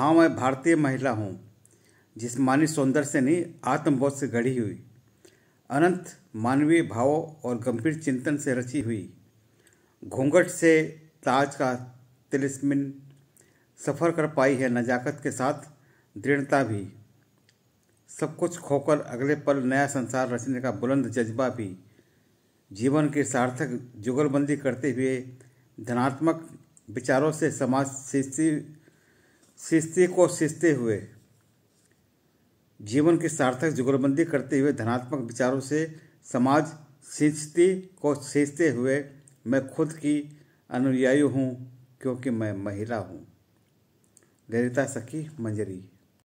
हाँ मैं भारतीय महिला हूँ जिसमानी सौंदर्य से नहीं आत्मबोध से गढ़ी हुई अनंत मानवीय भावों और गंभीर चिंतन से रची हुई घूंघट से ताज का तिलिस्मिन सफ़र कर पाई है नजाकत के साथ दृढ़ता भी सब कुछ खोकर अगले पल नया संसार रचने का बुलंद जज्बा भी जीवन की सार्थक जुगलबंदी करते हुए धनात्मक विचारों से समाज सींचते को सींचते हुए जीवन की सार्थक जुगलबंदी करते हुए धनात्मक विचारों से समाज सींचते को सींचते हुए मैं खुद की अनुयायी हूँ क्योंकि मैं महिला हूँ ललिता सखी मंजरी